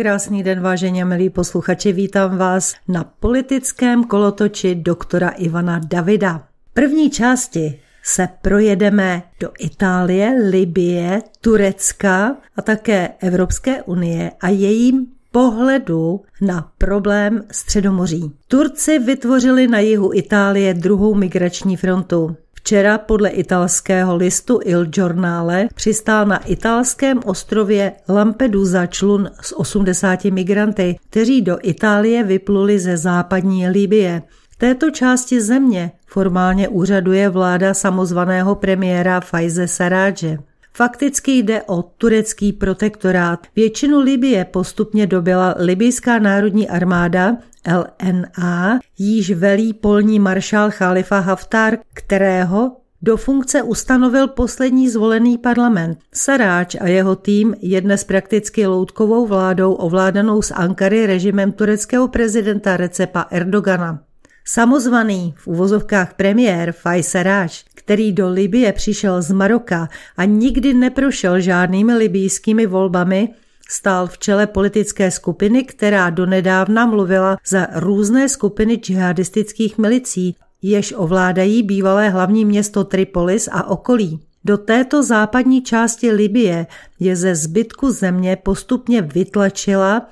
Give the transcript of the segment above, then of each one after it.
Krásný den, vážení a milí posluchači, vítám vás na politickém kolotoči doktora Ivana Davida. V první části se projedeme do Itálie, Libie, Turecka a také Evropské unie a jejím pohledu na problém Středomoří. Turci vytvořili na jihu Itálie druhou migrační frontu. Včera podle italského listu Il Giornale přistál na italském ostrově Lampedusa člun s 80 migranty, kteří do Itálie vypluli ze západní Libie. V této části země formálně úřaduje vláda samozvaného premiéra Faize Saráže. Fakticky jde o turecký protektorát. Většinu Libie postupně dobila libijská národní armáda, LNA již velí polní maršál Khalifa Haftar, kterého do funkce ustanovil poslední zvolený parlament. Saráč a jeho tým je dnes prakticky loutkovou vládou ovládanou z Ankary režimem tureckého prezidenta Recepa Erdogana. Samozvaný v uvozovkách premiér Faj Saráč, který do Libie přišel z Maroka a nikdy neprošel žádnými libijskými volbami, Stál v čele politické skupiny, která donedávna mluvila za různé skupiny džihadistických milicí, jež ovládají bývalé hlavní město Tripolis a okolí. Do této západní části Libie je ze zbytku země postupně vytlačila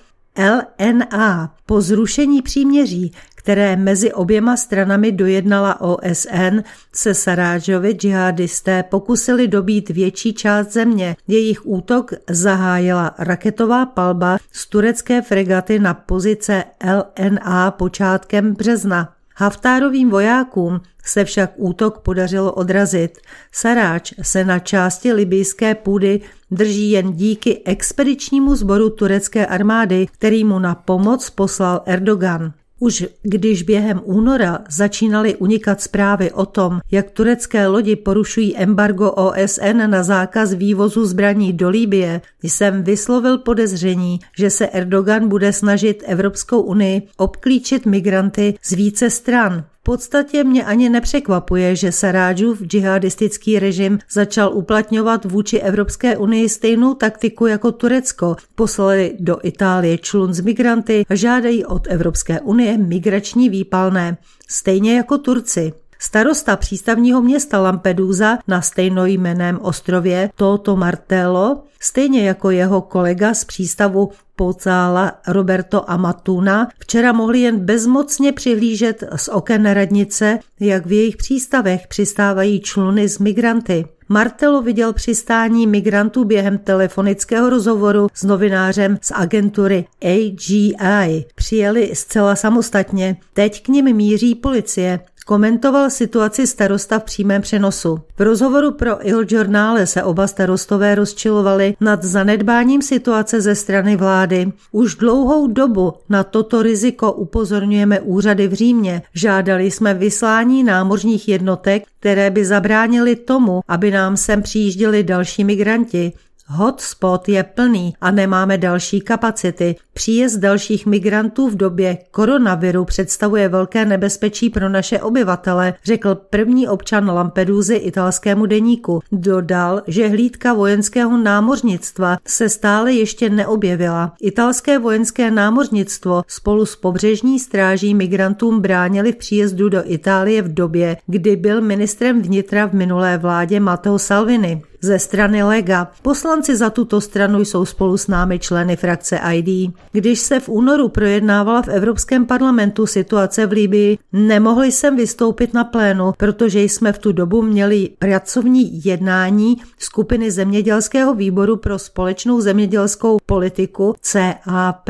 LNA po zrušení příměří, které mezi oběma stranami dojednala OSN, se Sarážovi džihadisté pokusili dobít větší část země. Jejich útok zahájila raketová palba z turecké fregaty na pozice LNA počátkem března. Haftárovým vojákům se však útok podařilo odrazit. Saráč se na části libijské půdy drží jen díky expedičnímu sboru turecké armády, který mu na pomoc poslal Erdogan. Už když během února začínaly unikat zprávy o tom, jak turecké lodi porušují embargo OSN na zákaz vývozu zbraní do Líbie, jsem vyslovil podezření, že se Erdogan bude snažit Evropskou unii obklíčit migranty z více stran, podstatě mě ani nepřekvapuje, že Sarajův džihadistický režim začal uplatňovat vůči Evropské unii stejnou taktiku jako Turecko. Poslali do Itálie člun z migranty a žádají od Evropské unie migrační výpalné, stejně jako Turci. Starosta přístavního města Lampedusa na stejnojmeném ostrově Toto Martello, stejně jako jeho kolega z přístavu Pocála Roberto Amatuna, včera mohli jen bezmocně přihlížet z oken radnice, jak v jejich přístavech přistávají čluny s migranty. Martelo viděl přistání migrantů během telefonického rozhovoru s novinářem z agentury AGI. Přijeli zcela samostatně. Teď k nim míří policie. Komentoval situaci starosta v přímém přenosu. V rozhovoru pro Il Giornale se oba starostové rozčilovali nad zanedbáním situace ze strany vlády. Už dlouhou dobu na toto riziko upozorňujeme úřady v Římě. Žádali jsme vyslání námořních jednotek, které by zabránily tomu, aby nám sem přijížděli další migranti. Hotspot je plný a nemáme další kapacity. Příjezd dalších migrantů v době koronaviru představuje velké nebezpečí pro naše obyvatele, řekl první občan Lampedusy italskému deníku. Dodal, že hlídka vojenského námořnictva se stále ještě neobjevila. Italské vojenské námořnictvo spolu s pobřežní stráží migrantům bránili v příjezdu do Itálie v době, kdy byl ministrem vnitra v minulé vládě Matteo Salvini ze strany Lega. Poslanci za tuto stranu jsou spolu s námi členy frakce ID. Když se v únoru projednávala v Evropském parlamentu situace v Libii, nemohli jsem vystoupit na plénu, protože jsme v tu dobu měli pracovní jednání skupiny zemědělského výboru pro společnou zemědělskou politiku CAP.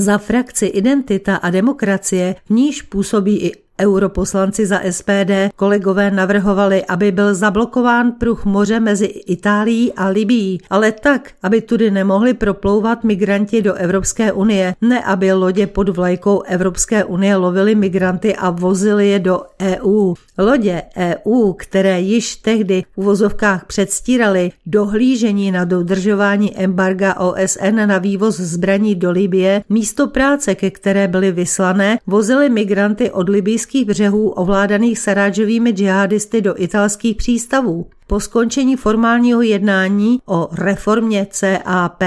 Za frakci Identita a demokracie v níž působí i Europoslanci za SPD kolegové navrhovali, aby byl zablokován pruh moře mezi Itálií a Libií, ale tak, aby tudy nemohli proplouvat migranti do Evropské unie, ne aby lodě pod vlajkou Evropské unie lovili migranty a vozili je do EU. Lodě EU, které již tehdy v uvozovkách předstírali dohlížení na dodržování embarga OSN na vývoz zbraní do Libie, místo práce, ke které byly vyslané, vozili migranty od libijských libyských břehů ovládaných saráčovými džihadisty do italských přístavů, po skončení formálního jednání o reformě CAP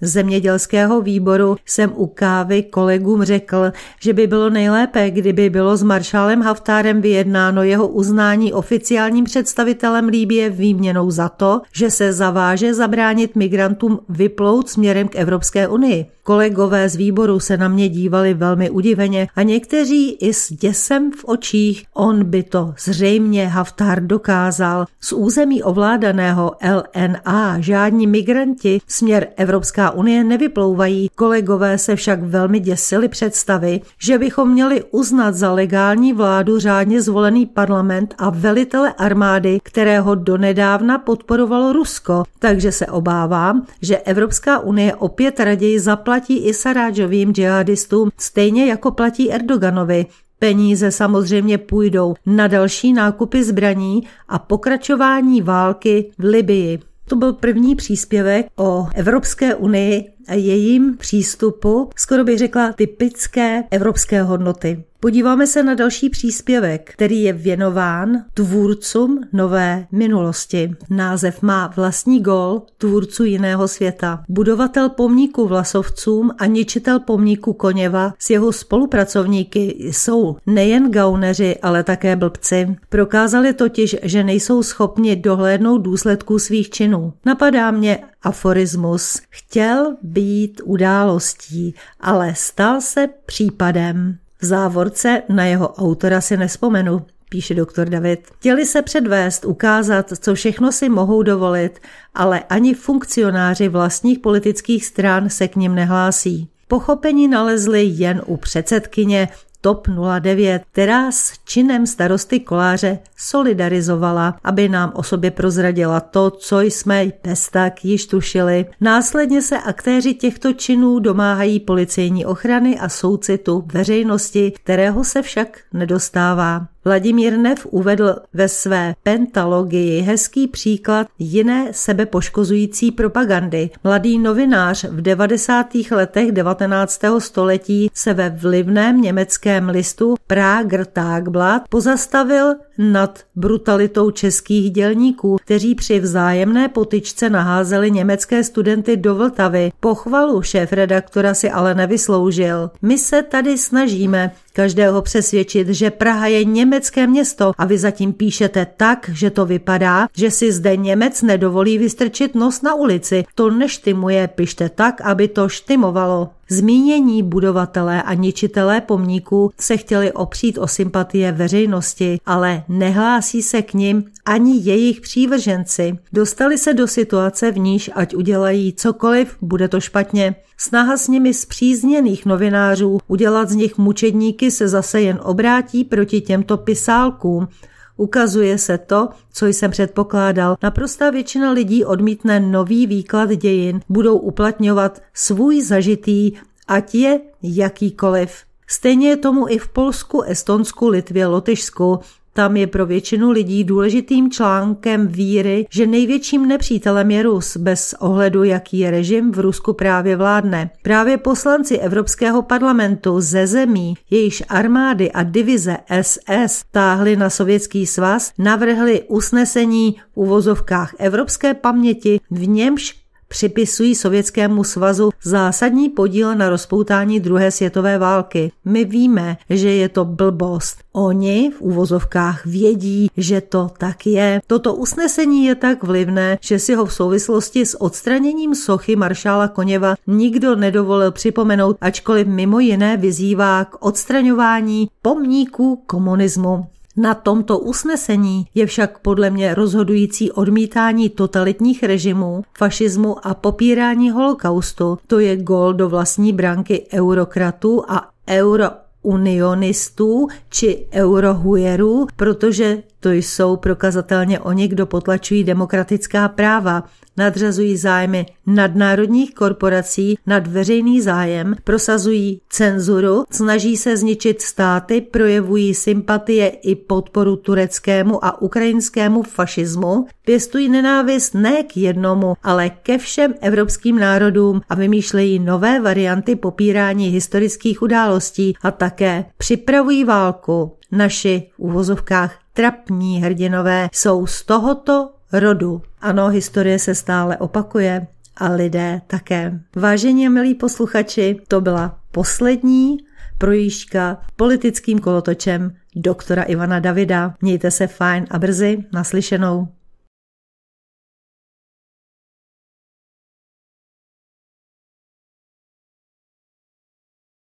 zemědělského výboru jsem u kávy kolegům řekl, že by bylo nejlépe, kdyby bylo s maršálem Haftárem vyjednáno jeho uznání oficiálním představitelem Líbie výměnou za to, že se zaváže zabránit migrantům vyplout směrem k Evropské unii. Kolegové z výboru se na mě dívali velmi udiveně a někteří i s děsem v očích. On by to zřejmě Haftár dokázal. Z území území ovládaného LNA žádní migranti směr Evropská unie nevyplouvají. Kolegové se však velmi děsili představy, že bychom měli uznat za legální vládu řádně zvolený parlament a velitele armády, kterého donedávna podporovalo Rusko, takže se obávám, že Evropská unie opět raději zaplatí i Sarážovým džihadistům, stejně jako platí Erdoganovi. Peníze samozřejmě půjdou na další nákupy zbraní a pokračování války v Libii. To byl první příspěvek o Evropské unii a jejím přístupu, skoro bych řekla typické evropské hodnoty. Podíváme se na další příspěvek, který je věnován tvůrcům nové minulosti. Název má vlastní gol tvůrců jiného světa. Budovatel pomníku vlasovcům a ničitel pomníku Koněva s jeho spolupracovníky jsou nejen gauneři, ale také blbci. Prokázali totiž, že nejsou schopni dohlédnout důsledků svých činů. Napadá mě, aforismus. Chtěl být událostí, ale stal se případem. V závorce na jeho autora si nespomenu, píše doktor David. Chtěli se předvést, ukázat, co všechno si mohou dovolit, ale ani funkcionáři vlastních politických stran se k ním nehlásí. Pochopení nalezli jen u předsedkyně TOP 09, která s činem starosty Koláře solidarizovala, aby nám o sobě prozradila to, co jsme bez tak již tušili. Následně se aktéři těchto činů domáhají policejní ochrany a soucitu veřejnosti, kterého se však nedostává. Vladimír Nev uvedl ve své pentalogii hezký příklad jiné sebepoškozující propagandy. Mladý novinář v 90. letech 19. století se ve vlivném německém listu Prager Tagblad pozastavil nad brutalitou českých dělníků, kteří při vzájemné potyčce naházeli německé studenty do Vltavy. Pochvalu šéf redaktora si ale nevysloužil. My se tady snažíme Každého přesvědčit, že Praha je německé město a vy zatím píšete tak, že to vypadá, že si zde Němec nedovolí vystrčit nos na ulici. To neštimuje, pište tak, aby to štimovalo. Zmínění budovatelé a ničitelé pomníků se chtěli opřít o sympatie veřejnosti, ale nehlásí se k nim ani jejich přívrženci. Dostali se do situace, v níž ať udělají cokoliv, bude to špatně. Snaha s nimi zpřízněných novinářů udělat z nich mučedníky se zase jen obrátí proti těmto pisálkům, Ukazuje se to, co jsem předpokládal. Naprostá většina lidí odmítne nový výklad dějin, budou uplatňovat svůj zažitý, ať je jakýkoliv. Stejně je tomu i v Polsku, Estonsku, Litvě, Lotyšsku. Tam je pro většinu lidí důležitým článkem víry, že největším nepřítelem je Rus, bez ohledu, jaký je režim v Rusku právě vládne. Právě poslanci Evropského parlamentu ze zemí, jejichž armády a divize SS táhly na Sovětský svaz, navrhli usnesení v uvozovkách evropské paměti, v němž připisují Sovětskému svazu zásadní podíl na rozpoutání druhé světové války. My víme, že je to blbost. Oni v úvozovkách vědí, že to tak je. Toto usnesení je tak vlivné, že si ho v souvislosti s odstraněním sochy maršála Koněva nikdo nedovolil připomenout, ačkoliv mimo jiné vyzývá k odstraňování pomníků komunismu. Na tomto usnesení je však podle mě rozhodující odmítání totalitních režimů, fašismu a popírání holokaustu. To je gol do vlastní branky eurokratů a euro unionistů či eurohujerů, protože to jsou prokazatelně oni, kdo potlačují demokratická práva, nadřazují zájmy nadnárodních korporací nad veřejný zájem, prosazují cenzuru, snaží se zničit státy, projevují sympatie i podporu tureckému a ukrajinskému fašismu, pěstují nenávist ne k jednomu, ale ke všem evropským národům a vymýšlejí nové varianty popírání historických událostí a také připravují válku. Naši v uvozovkách trapní hrdinové jsou z tohoto rodu. Ano, historie se stále opakuje a lidé také. Vážení milí posluchači, to byla poslední projížďka politickým kolotočem doktora Ivana Davida. Mějte se fajn a brzy naslyšenou.